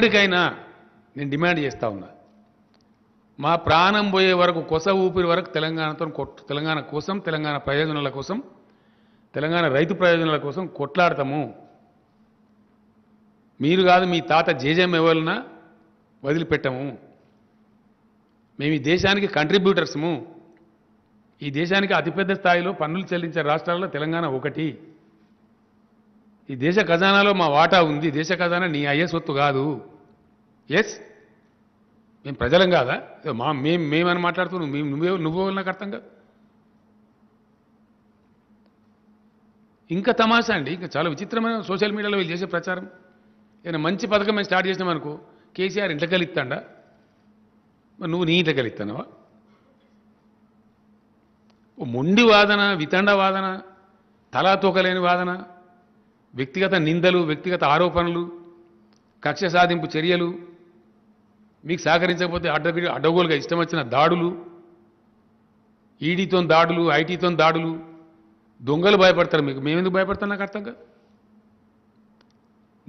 ఒక్కడికైనా నేను డిమాండ్ చేస్తూ ఉన్నా మా ప్రాణం పోయే వరకు కొస ఊపిరి వరకు తెలంగాణతో తెలంగాణ కోసం తెలంగాణ ప్రయోజనాల కోసం తెలంగాణ రైతు ప్రయోజనాల కోసం కొట్లాడతాము మీరు కాదు మీ తాత జేజేం ఎవరినా వదిలిపెట్టము మేము ఈ దేశానికి కంట్రిబ్యూటర్స్ము ఈ దేశానికి అతిపెద్ద స్థాయిలో పన్నులు చెల్లించే రాష్ట్రాల్లో తెలంగాణ ఒకటి ఈ దేశ ఖజానాలో మా వాటా ఉంది దేశ ఖజానా నీ అయ్యే సొత్తు కాదు ఎస్ మేము ప్రజలం కాదా మా మేము మేమని మాట్లాడుతున్నాం మేము నువ్వే నువ్వో నాకు అర్థం కాదు ఇంకా తమాషా అండి ఇంకా చాలా విచిత్రమైన సోషల్ మీడియాలో వీళ్ళు చేసే ప్రచారం ఏదైనా మంచి పథకం మేము స్టార్ట్ చేసినామనుకో కేసీఆర్ ఇంట్లో కలిస్తాడా మరి నువ్వు నీ ఇంట్లో కలిస్తానవా మొండి వాదన వితండ వాదన తలాతూకలేని వాదన వ్యక్తిగత నిందలు వ్యక్తిగత ఆరోపణలు కక్ష సాధింపు చర్యలు మీకు సహకరించకపోతే అడ్డ అడ్డగోలుగా ఇష్టం వచ్చిన దాడులు ఈడీతో దాడులు ఐటీతో దాడులు దొంగలు భయపడతారు మీకు మేమెందుకు భయపడతాను నాకు అర్థం కాదు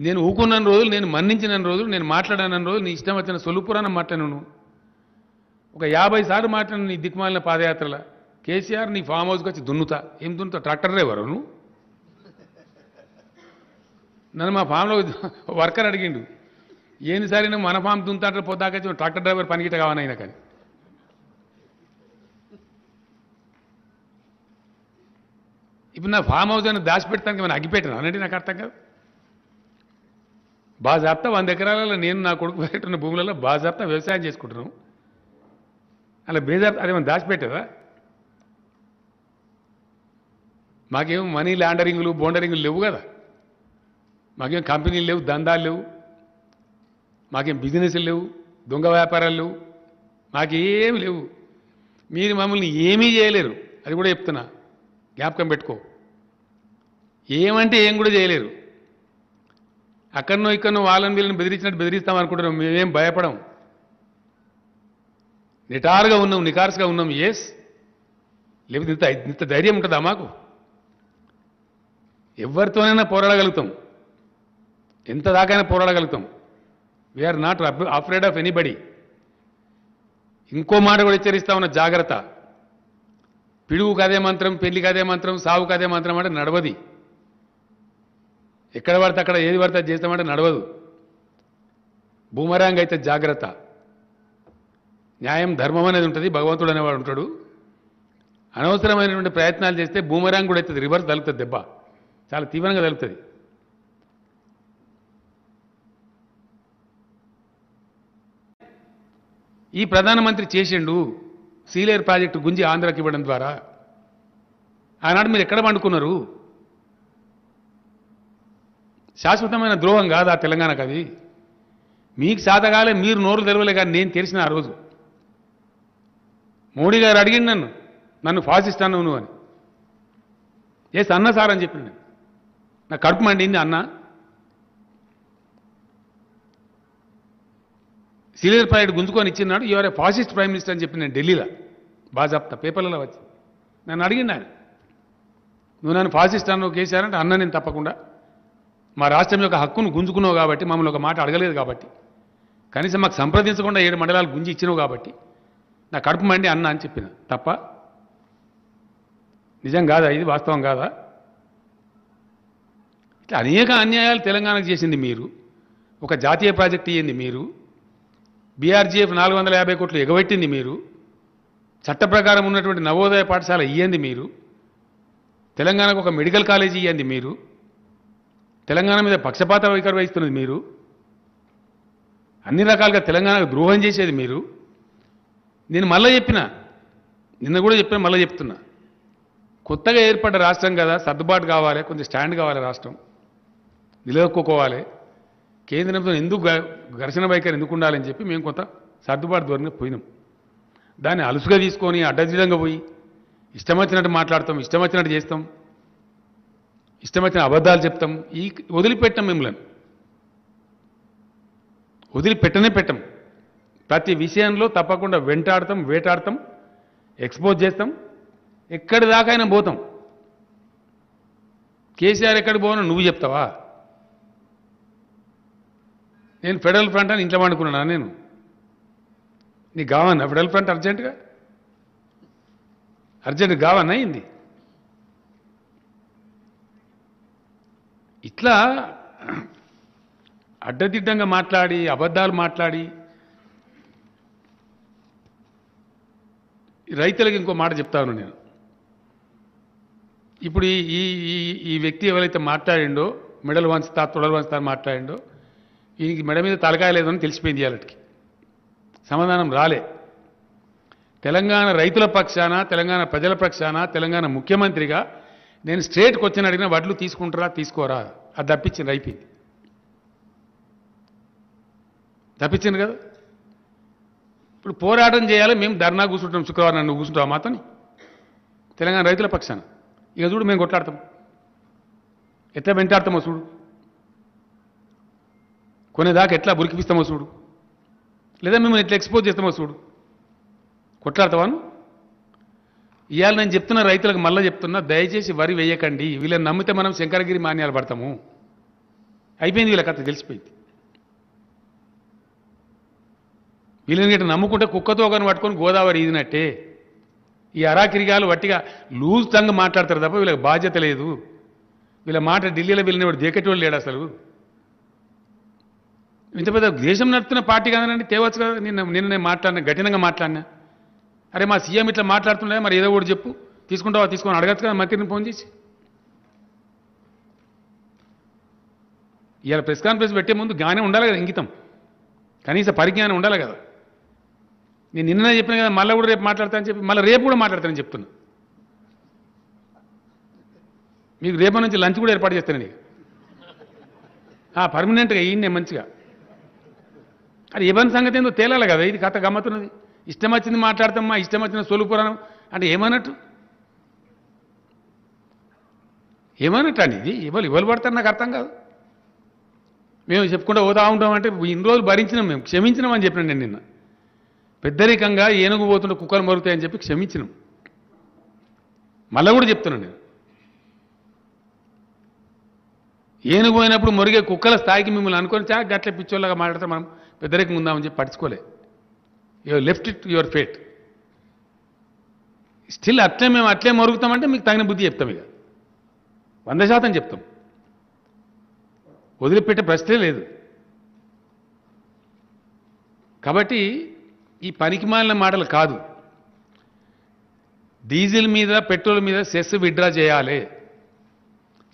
నేను ఊకున్న రోజులు నేను మన్నించిన రోజులు నేను మాట్లాడానన్న రోజులు నీ ఇష్టం వచ్చిన సొలుపురానం మాట్లాడాను ఒక యాభై సార్లు మాట్లాడిన నీ దిక్కుమాలిన పాదయాత్రల కేసీఆర్ నీ ఫామ్ హౌస్కి వచ్చి దున్నుతా ఏం దున్నుతా ట్రాక్టర్ వరు నువ్వు నన్ను మా ఫామ్లో వర్కర్ అడిగిండు ఏం సరే నువ్వు మన ఫామ్ దుంతాంటే పోతాక ట్రాక్టర్ డ్రైవర్ పనికిట కావనైనా కానీ ఇప్పుడు నా ఫామ్ హౌస్ అని దాచిపెట్టడానికి మనం అగ్గిపెట్టాను అనండి నాకు అర్థం కాదు బాజాప్తా వంద ఎకరాలలో నేను నా కొడుకు పెట్టిన భూములలో జాప్తా వ్యవసాయం చేసుకుంటున్నాం అలా బేజార్ అది మనం దాచిపెట్టదా మాకేం మనీ లాండరింగ్లు బోండరింగ్లు లేవు కదా మాకేం కంపెనీలు లేవు దందాలు లేవు మాకేం బిజినెస్లు లేవు దొంగ వ్యాపారాలు లేవు మాకేమి లేవు మీరు మమ్మల్ని ఏమీ చేయలేరు అది కూడా చెప్తున్నా జ్ఞాపకం పెట్టుకో ఏమంటే ఏం కూడా చేయలేరు అక్కడనో ఇక్కడనో వాళ్ళని వీళ్ళని బెదిరించినట్టు బెదిరిస్తాం అనుకుంటున్నాం మేమేం భయపడం నిటారుగా ఉన్నాం నికార్స్గా ఉన్నాం ఎస్ లేకపోతే ఇంత ఇంత ధైర్యం ఉంటుందా మాకు ఎవరితోనైనా పోరాడగలుగుతాం ఎంత దాకైనా పోరాడగలుగుతాం we're not afraid of anybody ఇంకో మాట కూడా హెచ్చరిస్తా ఉన్న జాగ్రత్త పిడుగు కదే మంత్రం పెళ్లి కదే మంత్రం సావు కదే మంత్రం అంటే నడవది ఎక్కడ పడితే అక్కడ ఏది పడితే చేస్తామంటే నడవదు భూమరాంగ్ అయితే జాగ్రత్త న్యాయం ధర్మం అనేది ఉంటుంది భగవంతుడు అనేవాడు ఉంటాడు అనవసరమైనటువంటి ప్రయత్నాలు చేస్తే భూమరాంగ్ కూడా అవుతుంది రివర్స్ తలుపుతుంది దెబ్బ చాలా తీవ్రంగా తలుపుతుంది ఈ ప్రధానమంత్రి చేసిండు సీలేర్ ప్రాజెక్టు గుంజి ఆంధ్రాకి ఇవ్వడం ద్వారా ఆనాడు మీరు ఎక్కడ పండుకున్నారు శాశ్వతమైన ద్రోహం కాదు ఆ తెలంగాణకు అది మీకు సాధగాలే మీరు నోరు తెరవలే కానీ నేను తెలిసిన ఆ రోజు మోడీ గారు అడిగింది నన్ను నన్ను ఫాసిస్తాను నువ్వు అని ఏ అన్న సార్ అని చెప్పిండు నా కడుపు మండింది అన్నా సీనియర్ పైలట్ గుంజుకొని ఇచ్చినాడు you're a fascist prime minister అని చెప్పి నేను ఢిల్లీలో బాగా పేపర్లలో వచ్చి నన్ను అడిగిన ఆయన నువ్వు నన్ను ఫాసిస్ట్ అన్న కేసీఆర్ అన్న నేను తప్పకుండా మా రాష్ట్రం యొక్క హక్కును గుంజుకున్నావు కాబట్టి మమ్మల్ని ఒక మాట అడగలేదు కాబట్టి కనీసం మాకు సంప్రదించకుండా ఏడు మండలాలు గుంజి ఇచ్చినావు కాబట్టి నా కడుపు మండి అన్న అని చెప్పిన తప్ప నిజం కాదా ఇది వాస్తవం కాదా ఇట్లా అనేక అన్యాయాలు తెలంగాణకు చేసింది మీరు ఒక జాతీయ ప్రాజెక్ట్ ఇయ్యింది మీరు బీఆర్జీఎఫ్ నాలుగు వందల యాభై కోట్లు ఎగబెట్టింది మీరు చట్ట ప్రకారం ఉన్నటువంటి నవోదయ పాఠశాల ఇయ్యంది మీరు తెలంగాణకు ఒక మెడికల్ కాలేజీ ఇవ్వండి మీరు తెలంగాణ మీద పక్షపాత వైఖరి వహిస్తున్నది మీరు అన్ని రకాలుగా తెలంగాణకు ద్రోహం చేసేది మీరు నేను మళ్ళీ చెప్పిన నిన్న కూడా చెప్పిన మళ్ళీ చెప్తున్నా కొత్తగా ఏర్పడ్డ రాష్ట్రం కదా సర్దుబాటు కావాలి కొంచెం స్టాండ్ కావాలి రాష్ట్రం నిలదొక్కుకోవాలి కేంద్రంతో ఎందుకు ఘర్షణ వైఖరి ఎందుకు ఉండాలని చెప్పి మేము కొంత సర్దుబాటు ధోరణి పోయినాం దాన్ని అలుసుగా తీసుకొని అడ్డదిడంగా పోయి ఇష్టం వచ్చినట్టు మాట్లాడతాం ఇష్టం వచ్చినట్టు చేస్తాం ఇష్టం వచ్చిన అబద్ధాలు చెప్తాం ఈ వదిలిపెట్టాం మిమ్మల్ని వదిలిపెట్టనే పెట్టం ప్రతి విషయంలో తప్పకుండా వెంటాడతాం వేటాడతాం ఎక్స్పోజ్ చేస్తాం ఎక్కడి అయినా పోతాం కేసీఆర్ ఎక్కడికి పోను నువ్వు చెప్తావా నేను ఫెడరల్ ఫ్రంట్ అని ఇంట్లో అనుకున్నాను నేను నీకు కావన్నా ఫెడరల్ ఫ్రంట్ అర్జెంటుగా అర్జెంట్ కావన్నా అయింది ఇట్లా అడ్డదిడ్డంగా మాట్లాడి అబద్ధాలు మాట్లాడి రైతులకు ఇంకో మాట చెప్తాను నేను ఇప్పుడు ఈ ఈ ఈ వ్యక్తి ఎవరైతే మాట్లాడిండో మెడలు వంచుతా తొడలు వంచుతా మాట్లాడిండో ఈయనకి మెడ మీద తలకాయ లేదని తెలిసిపోయింది వాళ్ళకి సమాధానం రాలే తెలంగాణ రైతుల పక్షాన తెలంగాణ ప్రజల పక్షాన తెలంగాణ ముఖ్యమంత్రిగా నేను స్టేట్కి వచ్చిన అడిగిన వడ్లు తీసుకుంటారా తీసుకోరా అది తప్పించింది అయిపోయింది తప్పించింది కదా ఇప్పుడు పోరాటం చేయాలి మేము ధర్నా కూర్చుంటాం శుక్రవారం నన్ను కూర్చుంటాం మాతోని తెలంగాణ రైతుల పక్షాన ఇక చూడు మేము కొట్లాడతాం ఎట్లా వెంటాడతామో చూడు కొనేదాకా ఎట్లా బురికిపిస్తామో చూడు లేదా మిమ్మల్ని ఎట్లా ఎక్స్పోజ్ చేస్తామో చూడు కొట్లాడతావాను ఇవాళ నేను చెప్తున్న రైతులకు మళ్ళీ చెప్తున్నా దయచేసి వరి వేయకండి వీళ్ళని నమ్మితే మనం శంకరగిరి మాన్యాలు పడతాము అయిపోయింది వీళ్ళ కథ తెలిసిపోయింది వీళ్ళని ఇట్లా నమ్ముకుంటే కుక్కతో కానీ పట్టుకొని గోదావరి ఈదినట్టే ఈ అరాకిరిగాలు వట్టిగా లూజ్ తంగా మాట్లాడతారు తప్ప వీళ్ళకి బాధ్యత లేదు వీళ్ళ మాట ఢిల్లీలో వెళ్ళినవాడు దేకటి లేడు అసలు ఇంత పెద్ద దేశం నడుపుతున్న పార్టీ కాదని తేవచ్చు కదా నిన్న నిన్న నేను మాట్లాడినా కఠినంగా మాట్లాడినా అరే మా సీఎం ఇట్లా మాట్లాడుతున్నాయా మరి ఏదో ఒకటి చెప్పు తీసుకుంటావా తీసుకొని అడగచ్చు కదా మంత్రిని ఫోన్ చేసి ఇవాళ ప్రెస్ కాన్ఫరెన్స్ పెట్టే ముందు గానే ఉండాలి కదా ఇంగితం కనీస పరిజ్ఞానం ఉండాలి కదా నేను నిన్న చెప్పిన కదా మళ్ళీ కూడా రేపు మాట్లాడతానని చెప్పి మళ్ళీ రేపు కూడా మాట్లాడతానని చెప్తున్నా మీకు రేపటి నుంచి లంచ్ కూడా ఏర్పాటు చేస్తాను నీకు పర్మనెంట్గా నేను మంచిగా అది ఏమైనా సంగతి ఏందో తేలాలి కదా ఇది కథ గమ్మతున్నది ఇష్టం వచ్చింది మాట్లాడతామా ఇష్టం వచ్చిన సొలు పురాణం అంటే ఏమన్నట్టు ఏమన్నట్టు అండి ఇది ఎవరు ఇవ్వలు పడతారు నాకు అర్థం కాదు మేము చెప్పుకుంటూ పోతా ఉంటాం అంటే ఇన్ని రోజులు భరించినాం మేము అని చెప్పినా నేను నిన్న పెద్దరికంగా ఏనుగు పోతుంటే కుక్కలు మరుగుతాయని చెప్పి క్షమించినాం మళ్ళీ కూడా చెప్తున్నాను నేను ఏనుగు పోయినప్పుడు మురిగే కుక్కల స్థాయికి మిమ్మల్ని అనుకొని చా గట్ల పిచ్చోళ్ళగా మాట్లాడతాం మనం పెద్దరికి ఉందామని చెప్పి పట్టించుకోలే you left it your fate still అట్లే మేము అట్లే మరుగుతామంటే మీకు తగిన బుద్ధి చెప్తాం ఇక వంద శాతం చెప్తాం వదిలిపెట్టే ప్రశ్నే లేదు కాబట్టి ఈ మాలిన మాటలు కాదు డీజిల్ మీద పెట్రోల్ మీద సెస్ విడ్డ్రా చేయాలి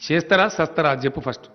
చేస్తారా సస్తారా చెప్పు ఫస్ట్